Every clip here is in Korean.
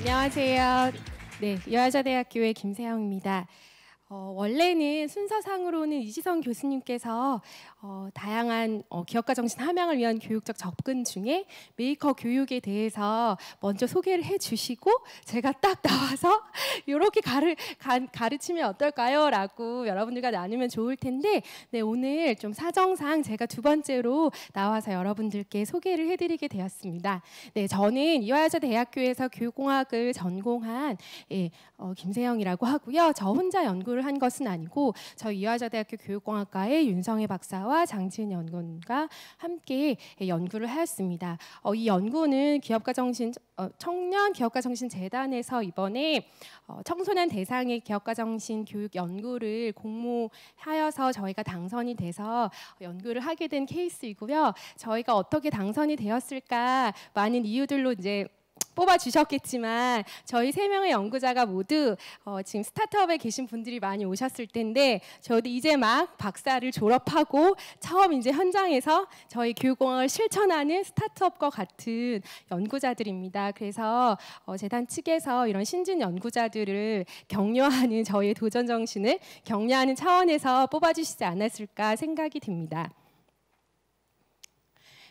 안녕하세요. 네, 여자대학교의 김세영입니다. 어, 원래는 순서상으로는 이지성 교수님께서 어, 다양한 어, 기업가 정신 함양을 위한 교육적 접근 중에 메이커 교육에 대해서 먼저 소개를 해주시고 제가 딱 나와서 이렇게 가르, 가, 르치면 어떨까요? 라고 여러분들과 나누면 좋을 텐데 네, 오늘 좀 사정상 제가 두 번째로 나와서 여러분들께 소개를 해드리게 되었습니다. 네, 저는 이화여자 대학교에서 교육공학을 전공한 예, 어, 김세영이라고 하고요. 저 혼자 연구를 연구를 한 것은 아니고 저희 이화여자대학교 교육공학과의 윤성혜 박사와 장진 연구원과 함께 연구를 하였습니다. 어, 이 연구는 기업가 정신 어, 청년 기업가 정신 재단에서 이번에 어, 청소년 대상의 기업가 정신 교육 연구를 공모하여서 저희가 당선이 돼서 연구를 하게 된 케이스이고요. 저희가 어떻게 당선이 되었을까 많은 이유들로 이제 뽑아주셨겠지만 저희 세 명의 연구자가 모두 어, 지금 스타트업에 계신 분들이 많이 오셨을 텐데 저도 이제 막 박사를 졸업하고 처음 이제 현장에서 저희 교육공학을 실천하는 스타트업과 같은 연구자들입니다. 그래서 어, 재단 측에서 이런 신진 연구자들을 격려하는 저희의 도전 정신을 격려하는 차원에서 뽑아주시지 않았을까 생각이 듭니다.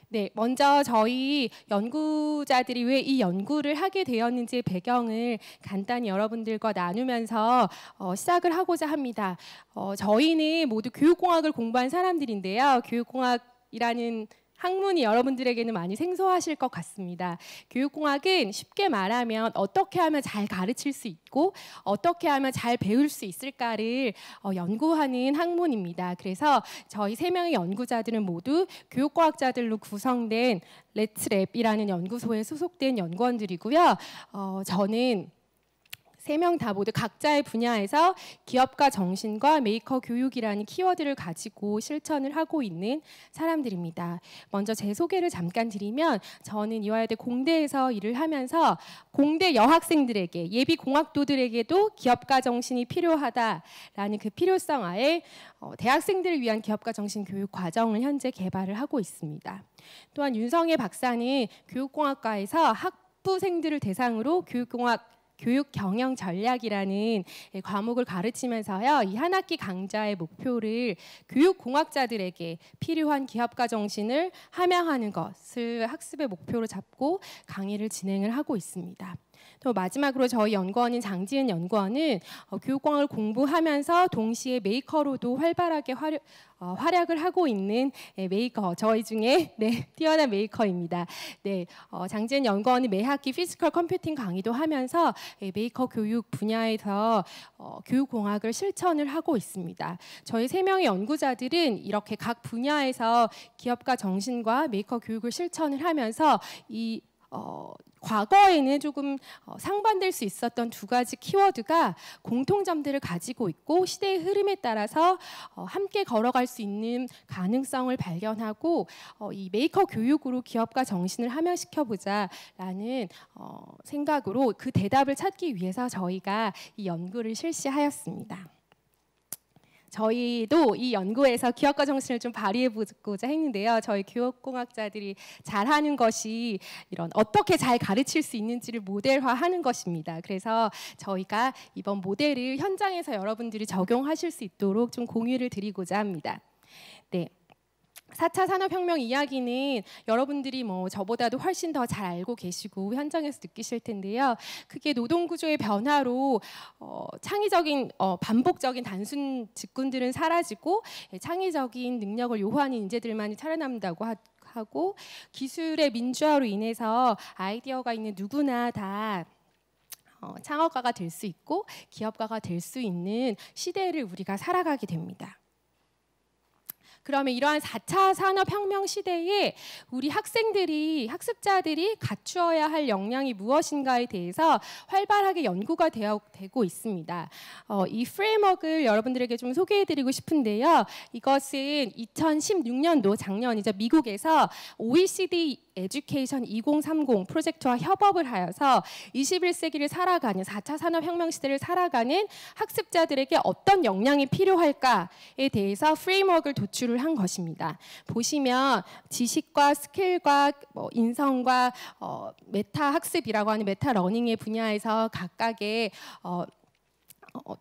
네, 먼저 저희 연구자들이 왜 이 연구를 하게 되었는지 배경을 간단히 여러분들과 나누면서 어, 시작을 하고자 합니다. 어, 저희는 모두 교육공학을 공부한 사람들인데요. 교육공학이라는 학문이 여러분들에게는 많이 생소하실 것 같습니다. 교육공학은 쉽게 말하면 어떻게 하면 잘 가르칠 수 있고 어떻게 하면 잘 배울 수 있을까를 어, 연구하는 학문입니다. 그래서 저희 세 명의 연구자들은 모두 교육과학자들로 구성된 레츠랩이라는 연구소에 소속된 연구원들이고요. 어, 저는 세명다 모두 각자의 분야에서 기업가 정신과 메이커 교육이라는 키워드를 가지고 실천을 하고 있는 사람들입니다. 먼저 제 소개를 잠깐 드리면 저는 이화여대 공대에서 일을 하면서 공대 여학생들에게 예비 공학도들에게도 기업가 정신이 필요하다라는 그 필요성 아래 어, 대학생들을 위한 기업가 정신 교육 과정을 현재 개발을 하고 있습니다. 또한 윤성애 박사는 교육공학과에서 학부생들을 대상으로 교육공학 교육 경영 전략이라는 예, 과목을 가르치면서요. 이 한 학기 강좌의 목표를 교육 공학자들에게 필요한 기업가 정신을 함양하는 것을 학습의 목표로 잡고 강의를 진행을 하고 있습니다. 또 마지막으로 저희 연구원인 장지은 연구원은 어, 교육공학을 공부하면서 동시에 메이커로도 활발하게 활, 어, 활약을 하고 있는 네, 메이커 저희 중에 네, 뛰어난 메이커입니다. 네, 어, 장지은 연구원이 매 학기 피지컬 컴퓨팅 강의도 하면서 네, 메이커 교육 분야에서 어, 교육공학을 실천을 하고 있습니다. 저희 세 명의 연구자들은 이렇게 각 분야에서 기업가 정신과 메이커 교육을 실천을 하면서 이 어, 과거에는 조금 어, 상반될 수 있었던 두 가지 키워드가 공통점들을 가지고 있고 시대의 흐름에 따라서 어, 함께 걸어갈 수 있는 가능성을 발견하고 어, 이 메이커 교육으로 기업과 정신을 함양시켜 보자라는 어, 생각으로 그 대답을 찾기 위해서 저희가 이 연구를 실시하였습니다. 저희도 이 연구에서 기업가 정신을 좀 발휘해보고자 했는데요. 저희 교육공학자들이 잘하는 것이 이런 어떻게 잘 가르칠 수 있는지를 모델화하는 것입니다. 그래서 저희가 이번 모델을 현장에서 여러분들이 적용하실 수 있도록 좀 공유를 드리고자 합니다. 4차 산업혁명 이야기는 여러분들이 뭐 저보다도 훨씬 더 잘 알고 계시고 현장에서 느끼실 텐데요. 그게 노동구조의 변화로 어, 창의적인 어, 반복적인 단순 직군들은 사라지고 예, 창의적인 능력을 요하는 인재들만이 살아남다고 하, 하고 기술의 민주화로 인해서 아이디어가 있는 누구나 다 어, 창업가가 될 수 있고 기업가가 될 수 있는 시대를 우리가 살아가게 됩니다. 그러면 이러한 4차 산업혁명 시대에 우리 학생들이 학습자들이 갖추어야 할 역량이 무엇인가에 대해서 활발하게 연구가 되어, 되고 있습니다. 어, 이 프레임워크를 여러분들에게 좀 소개해드리고 싶은데요. 이것은 2016년도 작년이죠 미국에서 OECD 에듀케이션 2030 프로젝트와 협업을 하여서 21세기를 살아가는 4차 산업혁명 시대를 살아가는 학습자들에게 어떤 역량이 필요할까에 대해서 프레임워크를 도출을 한 것입니다. 보시면 지식과 스킬과 뭐 인성과 어, 메타 학습이라고 하는 메타 러닝의 분야에서 각각의 어,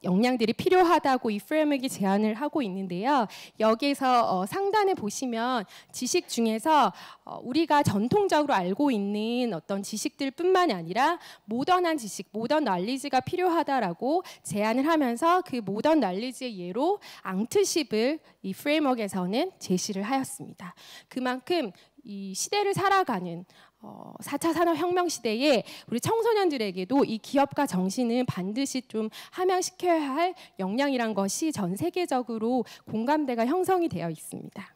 역량들이 어, 어, 필요하다고 이프레임웍이 제안을 하고 있는데요. 여기서 어, 상단에 보시면 지식 중에서 어, 우리가 전통적으로 알고 있는 어떤 지식들뿐만 아니라 모던한 지식, 모던 날리지가 필요하다라고 제안을 하면서 그 모던 날리지의 예로 앙트십을 이프레임워에서는 제시를 하였습니다. 그만큼 이 시대를 살아가는 어, 4차 산업혁명 시대에 우리 청소년들에게도 이 기업가 정신은 반드시 좀 함양시켜야 할 역량이란 것이 전 세계적으로 공감대가 형성이 되어 있습니다.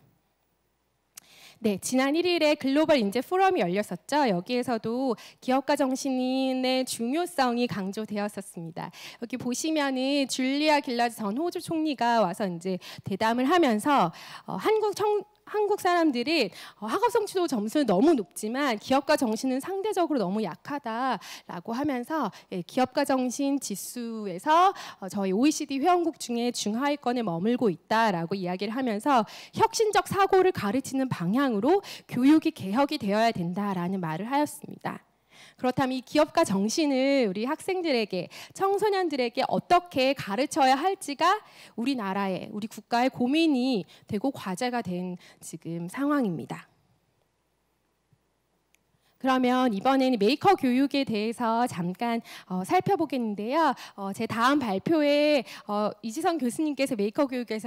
네, 지난 1일에 글로벌 인재 포럼이 열렸었죠. 여기에서도 기업가 정신의 중요성이 강조되었었습니다. 여기 보시면은 줄리아 길라즈 전 호주 총리가 와서 이제 대담을 하면서 어, 한국 청, 한국 사람들이 어, 학업 성취도 점수는 너무 높지만 기업가 정신은 상대적으로 너무 약하다라고 하면서 예, 기업가 정신 지수에서 어, 저희 OECD 회원국 중에 중하위권에 머물고 있다라고 이야기를 하면서 혁신적 사고를 가르치는 방향으로 교육이 개혁이 되어야 된다라는 말을 하였습니다. 그렇다면 이 기업가 정신을 우리 학생들에게 청소년들에게 어떻게 가르쳐야 할지가 우리나라의 우리 국가의 고민이 되고 과제가 된 지금 상황입니다. 그러면 이번에는 메이커 교육에 대해서 잠깐 어, 살펴보겠는데요. 어, 제 다음 발표에 어, 이지성 교수님께서 메이커 교육에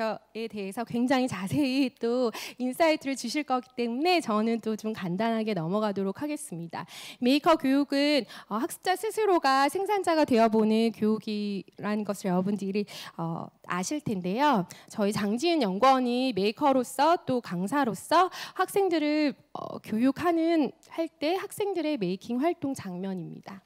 대해서 굉장히 자세히 또 인사이트를 주실 거기 때문에 저는 또 좀 간단하게 넘어가도록 하겠습니다. 메이커 교육은 어, 학습자 스스로가 생산자가 되어보는 교육이라는 것을 여러분들이 어, 아실 텐데요. 저희 장지은 연구원이 메이커로서 또 강사로서 학생들을 어, 교육하는 할 때 학생들의 메이킹 활동 장면입니다.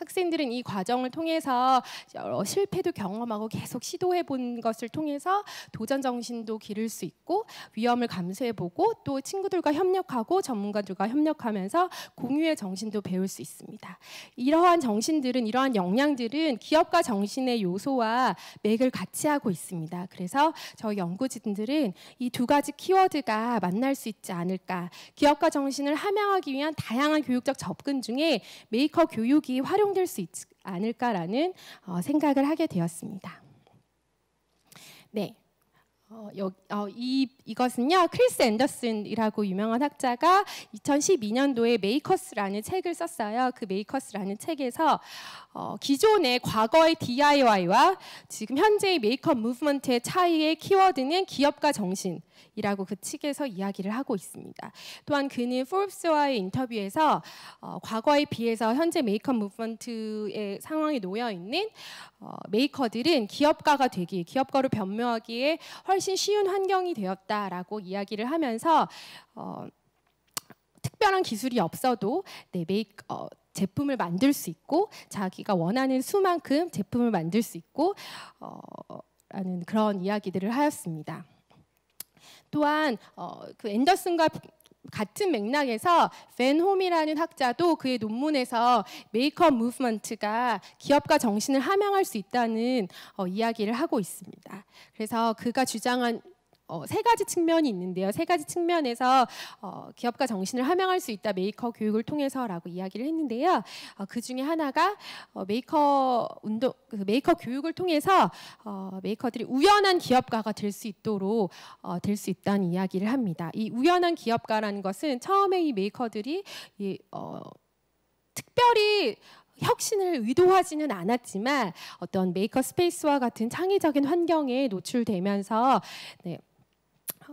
학생들은 이 과정을 통해서 여러 실패도 경험하고 계속 시도해 본 것을 통해서 도전 정신도 기를 수 있고 위험을 감수해 보고 또 친구들과 협력하고 전문가들과 협력하면서 공유의 정신도 배울 수 있습니다. 이러한 정신들은 이러한 역량들은 기업가 정신의 요소와 맥을 같이 하고 있습니다. 그래서 저희 연구진들은 이 두 가지 키워드가 만날 수 있지 않을까. 기업가 정신을 함양하기 위한 다양한 교육적 접근 중에 메이커 교육이 활용 활용될 수 있지 않을까라는 어, 생각을 하게 되었습니다. 네. 어, 여, 어, 이, 이것은요 크리스 앤더슨이라고 유명한 학자가 2012년도에 메이커스라는 책을 썼어요. 그 메이커스라는 책에서 어, 기존의 과거의 DIY와 지금 현재의 메이크 무브먼트의 차이의 키워드는 기업가 정신. 이라고 그 측에서 이야기를 하고 있습니다. 또한 그는 포브스와의 인터뷰에서 어, 과거에 비해서 현재 메이크 무브먼트의 상황에 놓여 있는 어, 메이커들은 기업가가 되기, 기업가로 변모하기에 훨씬 훨씬 쉬운 환경이 되었다라고 이야기를 하면서 어, 특별한 기술이 없어도 내 메이크 어, 제품을 만들 수 있고 자기가 원하는 수만큼 제품을 만들 수 있고 어, 라는 그런 이야기들을 하였습니다. 또한 어, 그 앤더슨과 같은 맥락에서 벤홈이라는 학자도 그의 논문에서 메이크업 무브먼트가 기업과 정신을 함양할 수 있다는 어, 이야기를 하고 있습니다. 그래서 그가 주장한 어, 세 가지 측면이 있는데요. 세 가지 측면에서 어, 기업가 정신을 함양할 수 있다 메이커 교육을 통해서라고 이야기를 했는데요. 어, 그 중에 하나가 어, 메이커 운동, 그 메이커 교육을 통해서 어, 메이커들이 우연한 기업가가 될 수 있도록 어, 될수 있다는 이야기를 합니다. 이 우연한 기업가라는 것은 처음에 이 메이커들이 이, 특별히 혁신을 의도하지는 않았지만 어떤 메이커 스페이스와 같은 창의적인 환경에 노출되면서 네,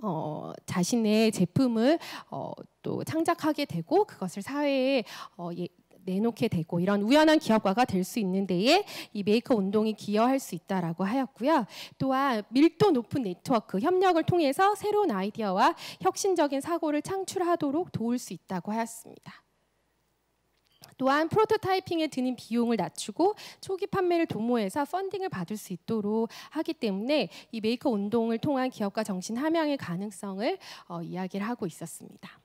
어, 자신의 제품을 어, 또 창작하게 되고 그것을 사회에 어, 예, 내놓게 되고 이런 우연한 기업가가 될 수 있는 데에 이 메이커 운동이 기여할 수 있다라고 하였고요. 또한 밀도 높은 네트워크 협력을 통해서 새로운 아이디어와 혁신적인 사고를 창출하도록 도울 수 있다고 하였습니다. 또한 프로토타이핑에 드는 비용을 낮추고 초기 판매를 도모해서 펀딩을 받을 수 있도록 하기 때문에 이 메이커 운동을 통한 기업과 정신 함양의 가능성을 어, 이야기를 하고 있었습니다.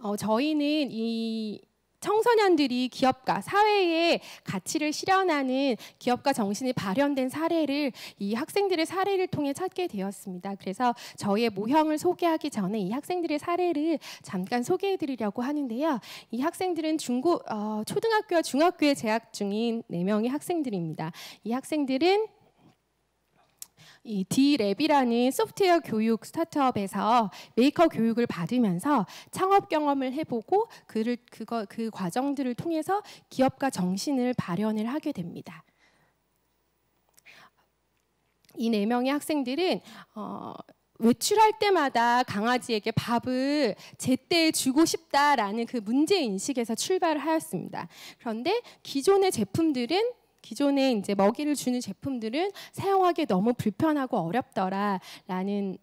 어, 저희는 이 청소년들이 기업과 사회의 가치를 실현하는 기업과 정신이 발현된 사례를 이 학생들의 사례를 통해 찾게 되었습니다. 그래서 저의 모형을 소개하기 전에 이 학생들의 사례를 잠깐 소개해드리려고 하는데요. 이 학생들은 중고 어, 초등학교와 중학교에 재학 중인 네 명의 학생들입니다. 이 학생들은 이 D랩이라는 소프트웨어 교육 스타트업에서 메이커 교육을 받으면서 창업 경험을 해보고 그를 그거 그 과정들을 통해서 기업가 정신을 발현을 하게 됩니다. 이 네 명의 학생들은 어, 외출할 때마다 강아지에게 밥을 제때 주고 싶다라는 그 문제 인식에서 출발을 하였습니다. 그런데 기존의 제품들은 기존에 이제 먹이를 주는 제품들은 사용하기 너무 불편하고 어렵더라라는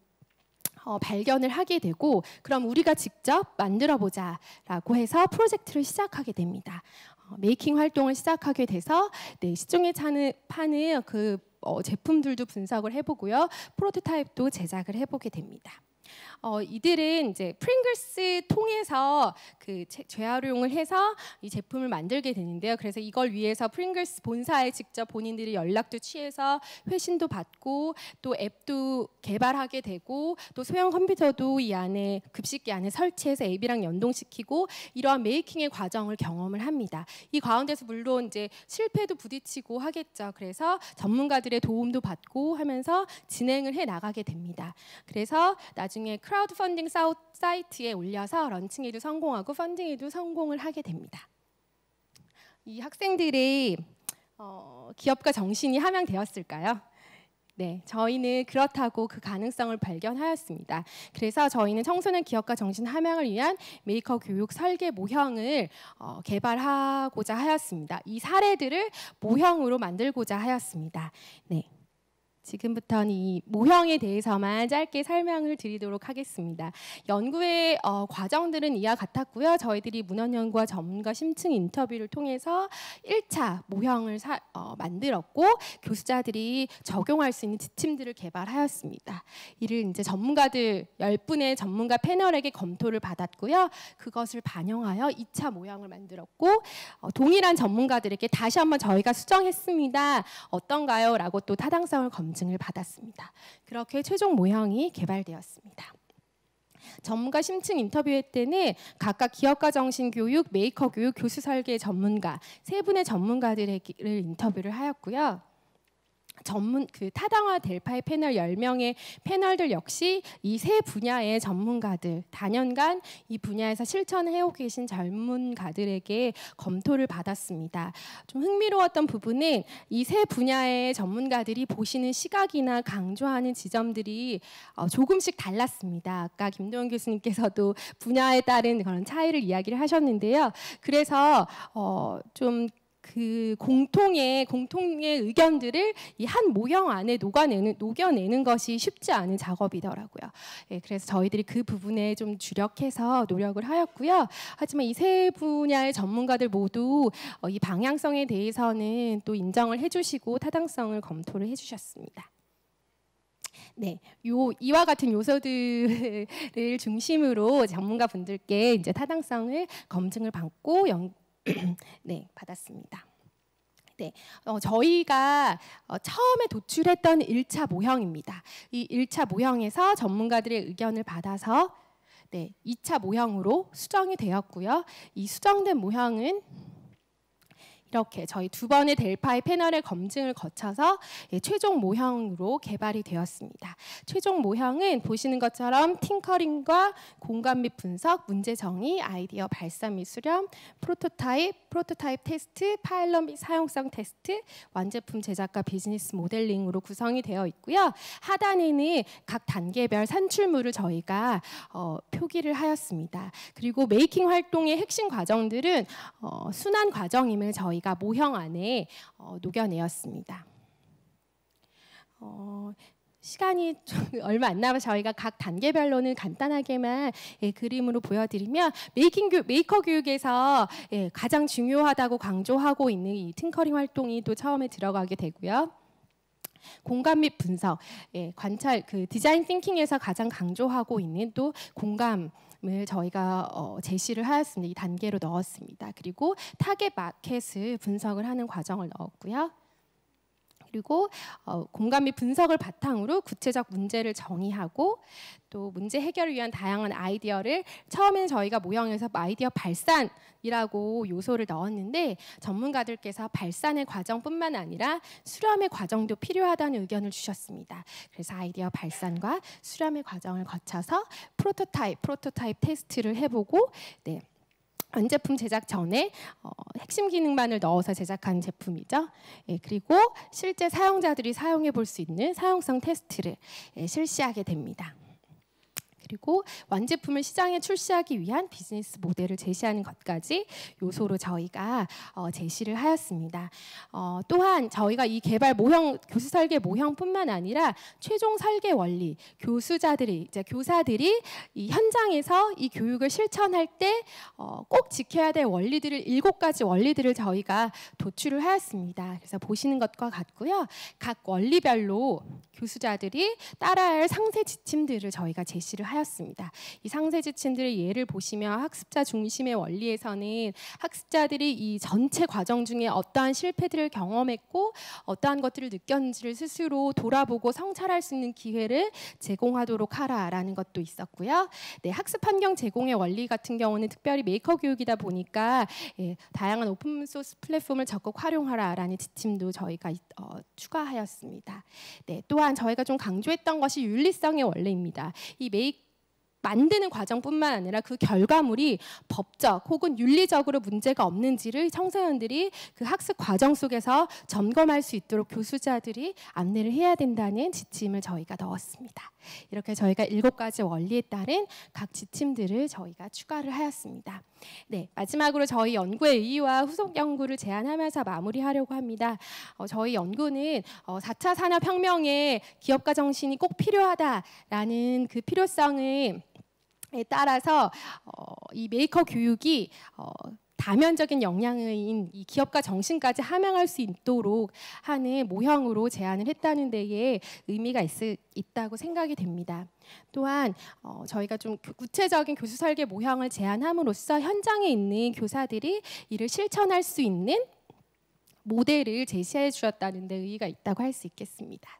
어, 발견을 하게 되고 그럼 우리가 직접 만들어 보자라고 해서 프로젝트를 시작하게 됩니다. 어, 메이킹 활동을 시작하게 돼서 네, 시중에 차는, 파는 그 어, 제품들도 분석을 해보고요. 프로토타입도 제작을 해보게 됩니다. 어, 이들은 이제 프링글스 통해서 그 재활용을 해서 이 제품을 만들게 되는데요. 그래서 이걸 위해서 프링글스 본사에 직접 본인들이 연락도 취해서 회신도 받고 또 앱도 개발하게 되고 또 소형 컴퓨터도 이 안에 급식기 안에 설치해서 앱이랑 연동시키고 이러한 메이킹의 과정을 경험을 합니다. 이 가운데서 물론 이제 실패도 부딪히고 하겠죠. 그래서 전문가들의 도움도 받고 하면서 진행을 해 나가게 됩니다. 그래서 나중 나중에 크라우드 펀딩 사이트에 올려서 런칭에도 성공하고 펀딩에도 성공을 하게 됩니다. 이 학생들이 어, 기업가 정신이 함양되었을까요? 네, 저희는 그렇다고 그 가능성을 발견하였습니다. 그래서 저희는 청소년 기업가 정신 함양을 위한 메이커 교육 설계 모형을 어, 개발하고자 하였습니다. 이 사례들을 모형으로 만들고자 하였습니다. 네. 지금부터는 이 모형에 대해서만 짧게 설명을 드리도록 하겠습니다. 연구의 어, 과정들은 이와 같았고요. 저희들이 문헌연구와 전문가 심층 인터뷰를 통해서 1차 모형을 사, 어, 만들었고 교수자들이 적용할 수 있는 지침들을 개발하였습니다. 이를 이제 전문가들 10분의 전문가 패널에게 검토를 받았고요. 그것을 반영하여 2차 모형을 만들었고 어, 동일한 전문가들에게 다시 한번 저희가 수정했습니다. 어떤가요? 라고 또 타당성을 검토 검증을 받았습니다. 그렇게 최종 모형이 개발되었습니다. 전문가 심층 인터뷰회 때는 각각 기업가 정신 교육, 메이커 교육, 교수 설계 전문가 세 분의 전문가들을 인터뷰를 하였고요. 전문 그 타당화 델파이 패널 10명의 패널들 역시 이 세 분야의 전문가들 단연간 이 분야에서 실천해오고 계신 전문가들에게 검토를 받았습니다. 좀 흥미로웠던 부분은 이 세 분야의 전문가들이 보시는 시각이나 강조하는 지점들이 어 조금씩 달랐습니다. 아까 김도영 교수님께서도 분야에 따른 그런 차이를 이야기를 하셨는데요. 그래서 어좀 그 공통의 공통의 의견들을 이 한 모형 안에 녹아내는 녹여내는 것이 쉽지 않은 작업이더라고요. 예, 그래서 저희들이 그 부분에 좀 주력해서 노력을 하였고요. 하지만 이 세 분야의 전문가들 모두 어, 이 방향성에 대해서는 또 인정을 해주시고 타당성을 검토를 해주셨습니다. 네, 요 이와 같은 요소들을 중심으로 전문가 분들께 이제 타당성을 검증을 받고 연, 네, 받았습니다. 네, 어, 저희가 어, 처음에 도출했던 1차 모형입니다. 이 1차 모형에서 전문가들의 의견을 받아서 네, 2차 모형으로 수정이 되었고요. 이 수정된 모형은 이렇게 저희 두 번의 델파이 패널의 검증을 거쳐서 예, 최종 모형으로 개발이 되었습니다. 최종 모형은 보시는 것처럼 팅커링과 공감 및 분석, 문제 정의, 아이디어 발사 및 수렴, 프로토타입, 프로토타입 테스트, 파일럿 및 사용성 테스트, 완제품 제작과 비즈니스 모델링으로 구성이 되어 있고요. 하단에는 각 단계별 산출물을 저희가 어, 표기를 하였습니다. 그리고 메이킹 활동의 핵심 과정들은 어, 순환 과정임을 저희 저희가 모형 안에 어, 녹여내었습니다. 어, 시간이 얼마 안 남아 저희가 각 단계별로는 간단하게만 예, 그림으로 보여드리면 메이킹 교, 메이커 교육에서 예, 가장 중요하다고 강조하고 있는 이 팅커링 활동이 또 처음에 들어가게 되고요. 공감 및 분석, 예, 관찰, 그 디자인 띵킹에서 가장 강조하고 있는 또 공감 개념을 저희가 어, 제시를 하였습니다. 이 단계로 넣었습니다. 그리고 타겟 마켓을 분석을 하는 과정을 넣었고요. 그리고 어, 공감 및 분석을 바탕으로 구체적 문제를 정의하고 또 문제 해결을 위한 다양한 아이디어를 처음에는 저희가 모형에서 뭐 아이디어 발산이라고 요소를 넣었는데 전문가들께서 발산의 과정뿐만 아니라 수렴의 과정도 필요하다는 의견을 주셨습니다. 그래서 아이디어 발산과 수렴의 과정을 거쳐서 프로토타입, 프로토타입 테스트를 해보고 네. 완제품 제작 전에 어, 핵심 기능만을 넣어서 제작한 제품이죠. 예, 그리고 실제 사용자들이 사용해 볼 수 있는 사용성 테스트를 예, 실시하게 됩니다. 그리고 완제품을 시장에 출시하기 위한 비즈니스 모델을 제시하는 것까지 요소로 저희가 어, 제시를 하였습니다. 어, 또한 저희가 이 개발 모형 교수 설계 모형뿐만 아니라 최종 설계 원리 교수자들이 이제 교사들이 이 현장에서 이 교육을 실천할 때꼭 어, 지켜야 될 원리들을 일곱 가지 원리들을 저희가 도출을 하였습니다. 그래서 보시는 것과 같고요. 각 원리별로 교수자들이 따라할 상세 지침들을 저희가 제시를 하였습니다. 이상세지침들의 예를 보시면 학습자 중심의 원리에서는 학습자들이 이 전체 과정 중에 어떠한 실패들을 경험했고 어떠한 것들을 느꼈는지를 스스로 돌아보고 성찰할 수 있는 기회를 제공하도록 하라라는 것도 있었고요. 네, 학습 환경 제공의 원리 같은 경우는 특별히 메이커 교육이다 보니까 예, 다양한 오픈 소스 플랫폼을 적극 활용하라라는 지침도 저희가 어, 추가하였습니다. 네, 또한 저희가 좀 강조했던 것이 윤리성의 원리입니다. 이 메이커 만드는 과정뿐만 아니라 그 결과물이 법적 혹은 윤리적으로 문제가 없는지를 청소년들이 그 학습 과정 속에서 점검할 수 있도록 교수자들이 안내를 해야 된다는 지침을 저희가 넣었습니다. 이렇게 저희가 일곱 가지 원리에 따른 각 지침들을 저희가 추가를 하였습니다. 네, 마지막으로 저희 연구의 의의와 후속 연구를 제안하면서 마무리하려고 합니다. 어, 저희 연구는 어, 4차 산업혁명에 기업가 정신이 꼭 필요하다라는 그 필요성을 에 따라서 어, 이 메이커 교육이 어, 다면적인 영향인 이 기업가 정신까지 함양할 수 있도록 하는 모형으로 제안을 했다는 데에 의미가 있 있다고 생각이 됩니다. 또한 어, 저희가 좀 구체적인 교수 설계 모형을 제안함으로써 현장에 있는 교사들이 이를 실천할 수 있는 모델을 제시해 주었다는 데 의의가 있다고 할 수 있겠습니다.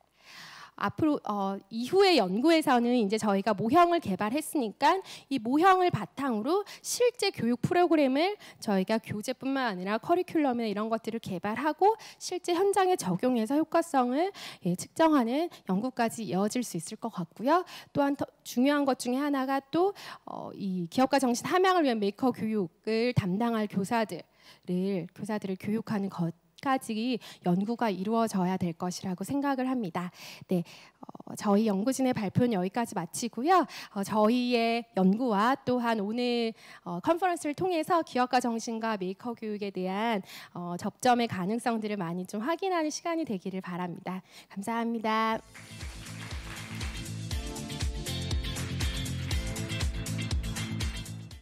앞으로 어, 이후의 연구에서는 이제 저희가 모형을 개발했으니까 이 모형을 바탕으로 실제 교육 프로그램을 저희가 교재뿐만 아니라 커리큘럼이나 이런 것들을 개발하고 실제 현장에 적용해서 효과성을 예, 측정하는 연구까지 이어질 수 있을 것 같고요. 또한 중요한 것 중에 하나가 또이 어, 기업가 정신 함양을 위한 메이커 교육을 담당할 교사들을 교사들을 교육하는 것 2까지 연구가 이루어져야 될 것이라고 생각을 합니다. 네, 어, 저희 연구진의 발표는 여기까지 마치고요. 어, 저희의 연구와 또한 오늘 어, 컨퍼런스를 통해서 기업가 정신과 메이커 교육에 대한 어, 접점의 가능성들을 많이 좀 확인하는 시간이 되기를 바랍니다. 감사합니다.